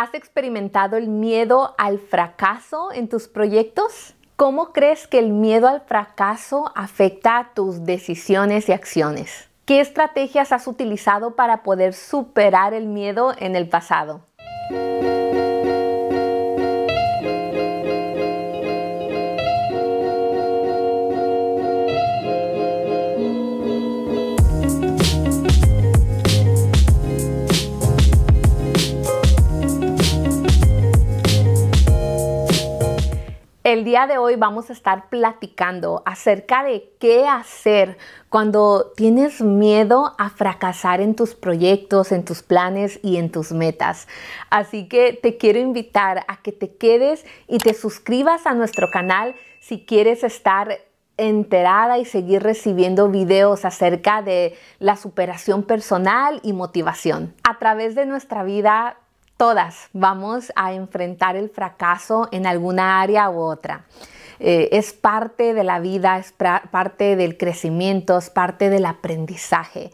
¿Has experimentado el miedo al fracaso en tus proyectos? ¿Cómo crees que el miedo al fracaso afecta a tus decisiones y acciones? ¿Qué estrategias has utilizado para poder superar el miedo en el pasado? El día de hoy vamos a estar platicando acerca de qué hacer cuando tienes miedo a fracasar en tus proyectos, en tus planes y en tus metas. Así que te quiero invitar a que te quedes y te suscribas a nuestro canal si quieres estar enterada y seguir recibiendo videos acerca de la superación personal y motivación. A través de nuestra vida todas vamos a enfrentar el fracaso en alguna área u otra. Eh, es parte de la vida, es parte del crecimiento, es parte del aprendizaje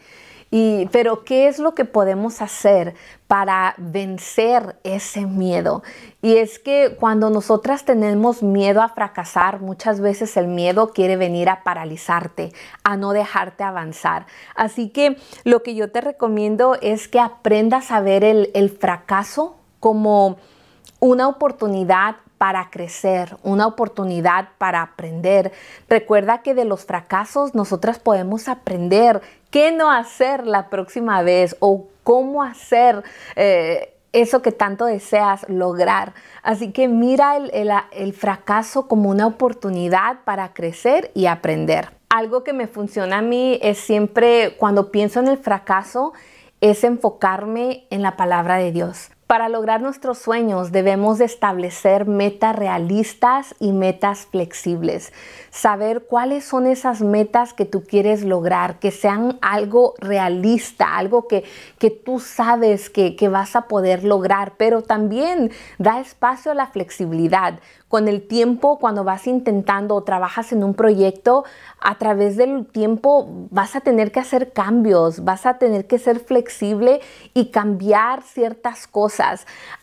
pero, ¿qué es lo que podemos hacer para vencer ese miedo? Y es que cuando nosotras tenemos miedo a fracasar, muchas veces el miedo quiere venir a paralizarte, a no dejarte avanzar. Así que lo que yo te recomiendo es que aprendas a ver el, el fracaso como una oportunidad para crecer, una oportunidad para aprender. Recuerda que de los fracasos nosotras podemos aprender qué no hacer la próxima vez o cómo hacer. Eh, eso que tanto deseas lograr. Así que mira el, fracaso como una oportunidad para crecer y aprender. Algo que me funciona a mí es siempre cuando pienso en el fracaso, es enfocarme en la palabra de Dios. Para lograr nuestros sueños debemos establecer metas realistas y metas flexibles. Saber cuáles son esas metas que tú quieres lograr, que sean algo realista, algo que, tú sabes que vas a poder lograr, pero también da espacio a la flexibilidad. Con el tiempo, cuando vas intentando o trabajas en un proyecto, a través del tiempo vas a tener que hacer cambios, vas a tener que ser flexible y cambiar ciertas cosas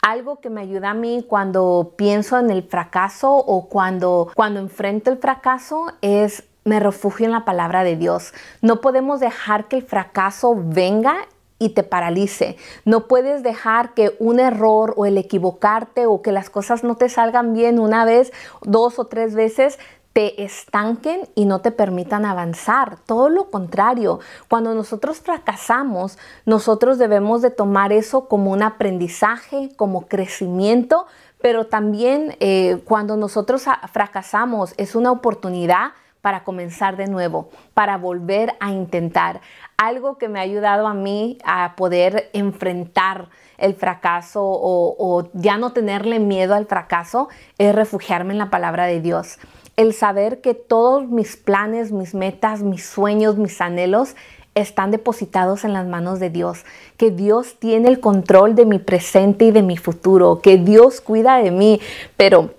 algo que me ayuda a mí cuando pienso en el fracaso o cuando, cuando enfrento el fracaso es me refugio en la palabra de Dios. No podemos dejar que el fracaso venga y te paralice. No puedes dejar que un error o el equivocarte o que las cosas no te salgan bien una vez, dos o tres veces te estanquen y no te permitan avanzar. Todo lo contrario, cuando nosotros fracasamos, nosotros debemos de tomar eso como un aprendizaje, como crecimiento, pero también eh, cuando nosotros fracasamos es una oportunidad para comenzar de nuevo, para volver a intentar. Algo que me ha ayudado a mí a poder enfrentar el fracaso o ya no tenerle miedo al fracaso es refugiarme en la palabra de Dios el saber que todos mis planes, mis metas, mis sueños, mis anhelos están depositados en las manos de Dios, que Dios tiene el control de mi presente y de mi futuro, que Dios cuida de mí, pero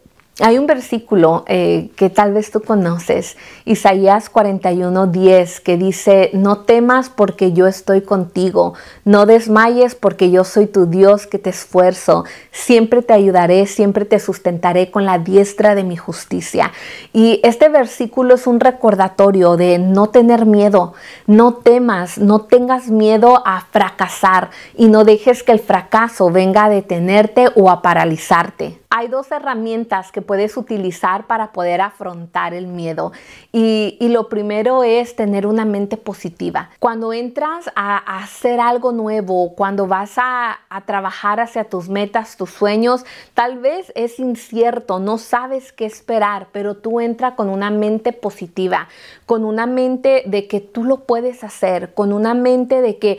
hay un versículo eh, que tal vez tú conoces, Isaías 41, 10, que dice, no temas porque yo estoy contigo, no desmayes porque yo soy tu Dios que te esfuerzo, siempre te ayudaré, siempre te sustentaré con la diestra de mi justicia. Y este versículo es un recordatorio de no tener miedo, no temas, no tengas miedo a fracasar y no dejes que el fracaso venga a detenerte o a paralizarte. Hay dos herramientas que puedes utilizar para poder afrontar el miedo. Y, lo primero es tener una mente positiva. Cuando entras a, hacer algo nuevo, cuando vas a, a trabajar hacia tus metas, tus sueños, tal vez es incierto, no sabes qué esperar, pero tú entra con una mente positiva, con una mente de que tú lo puedes hacer, con una mente de que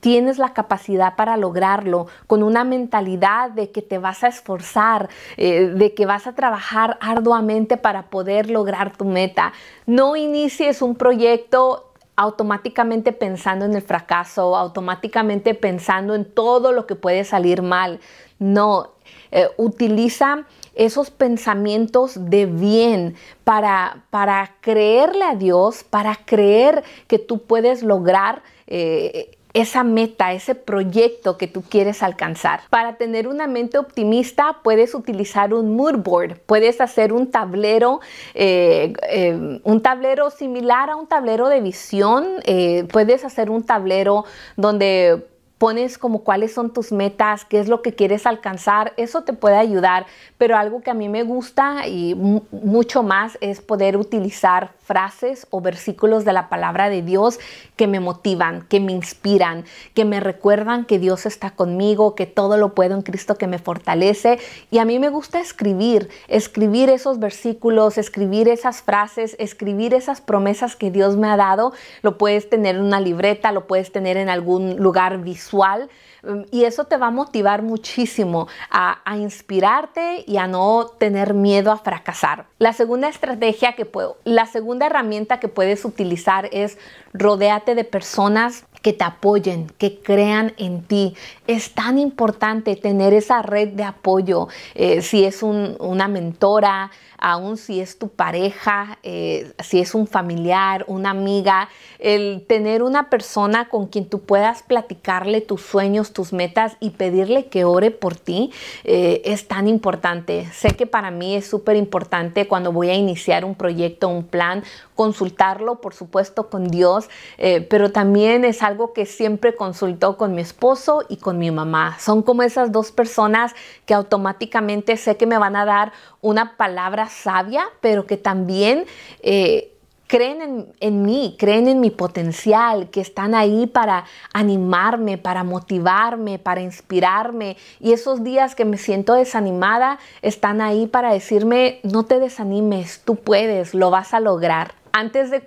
tienes la capacidad para lograrlo, con una mentalidad de que te vas a esforzar, eh, de que vas a trabajar arduamente para poder lograr tu meta. No inicies un proyecto automáticamente pensando en el fracaso, automáticamente pensando en todo lo que puede salir mal. No, eh, utiliza esos pensamientos de bien para, para creerle a Dios, para creer que tú puedes lograr eh, esa meta, ese proyecto que tú quieres alcanzar. Para tener una mente optimista puedes utilizar un mood board, puedes hacer un tablero, eh, eh, un tablero similar a un tablero de visión, eh, puedes hacer un tablero donde pones como cuáles son tus metas, qué es lo que quieres alcanzar, eso te puede ayudar, pero algo que a mí me gusta y mucho más es poder utilizar frases o versículos de la palabra de Dios que me motivan, que me inspiran, que me recuerdan que Dios está conmigo, que todo lo puedo en Cristo que me fortalece. Y a mí me gusta escribir, escribir esos versículos, escribir esas frases, escribir esas promesas que Dios me ha dado. Lo puedes tener en una libreta, lo puedes tener en algún lugar visual Mm, y eso te va a motivar muchísimo a, inspirarte y a no tener miedo a fracasar. La segunda estrategia que puedo, la segunda herramienta que puedes utilizar es rodéate de personas que te apoyen, que crean en ti. Es tan importante tener esa red de apoyo, eh, si es una mentora, aún si es tu pareja, eh, si es un familiar, una amiga, el tener una persona con quien tú puedas platicarle tus sueños, tus metas y pedirle que ore por ti eh, es tan importante. Sé que para mí es súper importante cuando voy a iniciar un proyecto, un plan, consultarlo, por supuesto, con Dios, eh, pero también es algo que siempre consulto con mi esposo y con mi mamá. Son como esas dos personas que automáticamente sé que me van a dar una palabra sabia, pero que también... Eh, creen en, mí, creen en mi potencial, que están ahí para animarme, para motivarme, para inspirarme. Y esos días que me siento desanimada, están ahí para decirme, no te desanimes, tú puedes, lo vas a lograr. Antes de,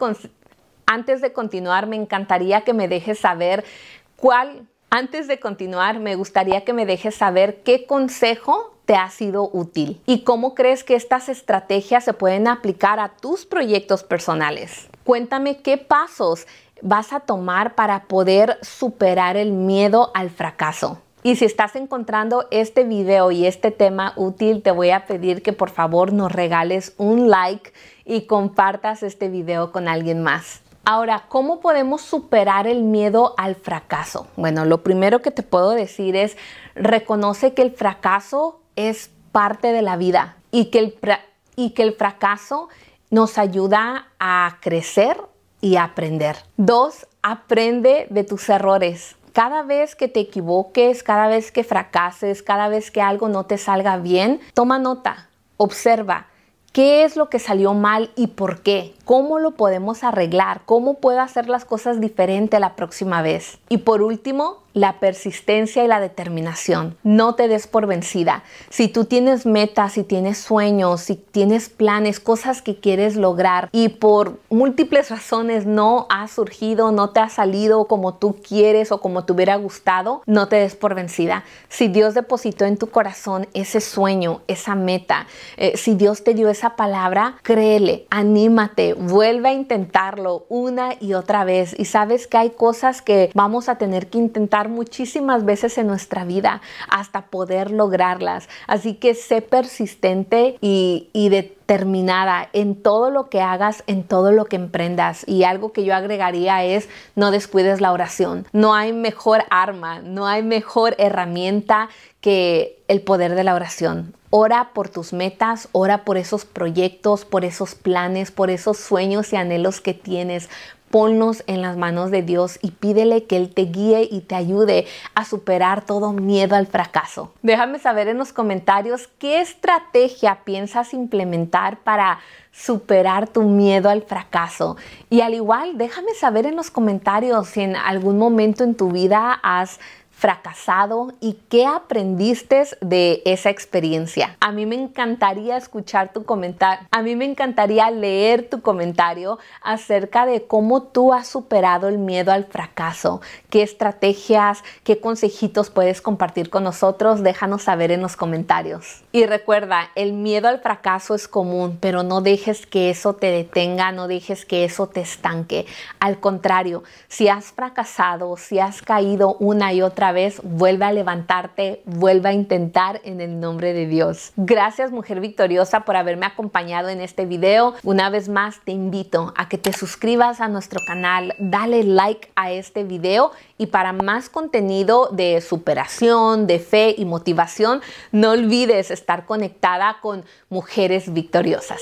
antes de continuar, me encantaría que me dejes saber cuál... Antes de continuar, me gustaría que me dejes saber qué consejo te ha sido útil y cómo crees que estas estrategias se pueden aplicar a tus proyectos personales. Cuéntame qué pasos vas a tomar para poder superar el miedo al fracaso. Y si estás encontrando este video y este tema útil, te voy a pedir que por favor nos regales un like y compartas este video con alguien más. Ahora, ¿cómo podemos superar el miedo al fracaso? Bueno, lo primero que te puedo decir es reconoce que el fracaso es parte de la vida y que el, y que el fracaso nos ayuda a crecer y aprender. Dos, aprende de tus errores. Cada vez que te equivoques, cada vez que fracases, cada vez que algo no te salga bien, toma nota, observa qué es lo que salió mal y por qué, cómo lo podemos arreglar, cómo puedo hacer las cosas diferente la próxima vez. Y por último, la persistencia y la determinación. No te des por vencida. Si tú tienes metas, si tienes sueños, si tienes planes, cosas que quieres lograr y por múltiples razones no ha surgido, no te ha salido como tú quieres o como te hubiera gustado, no te des por vencida. Si Dios depositó en tu corazón ese sueño, esa meta, eh, si Dios te dio esa palabra, créele, anímate, vuelve a intentarlo una y otra vez. Y sabes que hay cosas que vamos a tener que intentar muchísimas veces en nuestra vida hasta poder lograrlas. Así que sé persistente y, y determinada en todo lo que hagas, en todo lo que emprendas. Y algo que yo agregaría es no descuides la oración. No hay mejor arma, no hay mejor herramienta que el poder de la oración. Ora por tus metas, ora por esos proyectos, por esos planes, por esos sueños y anhelos que tienes. Ponnos en las manos de Dios y pídele que Él te guíe y te ayude a superar todo miedo al fracaso. Déjame saber en los comentarios qué estrategia piensas implementar para superar tu miedo al fracaso. Y al igual, déjame saber en los comentarios si en algún momento en tu vida has fracasado y qué aprendiste de esa experiencia. A mí me encantaría escuchar tu comentario, a mí me encantaría leer tu comentario acerca de cómo tú has superado el miedo al fracaso, qué estrategias, qué consejitos puedes compartir con nosotros, déjanos saber en los comentarios. Y recuerda, el miedo al fracaso es común, pero no dejes que eso te detenga, no dejes que eso te estanque. Al contrario, si has fracasado, si has caído una y otra vez, vuelve a levantarte, vuelve a intentar en el nombre de Dios. Gracias mujer victoriosa por haberme acompañado en este video. Una vez más te invito a que te suscribas a nuestro canal, dale like a este video y para más contenido de superación, de fe y motivación, no olvides estar conectada con mujeres victoriosas.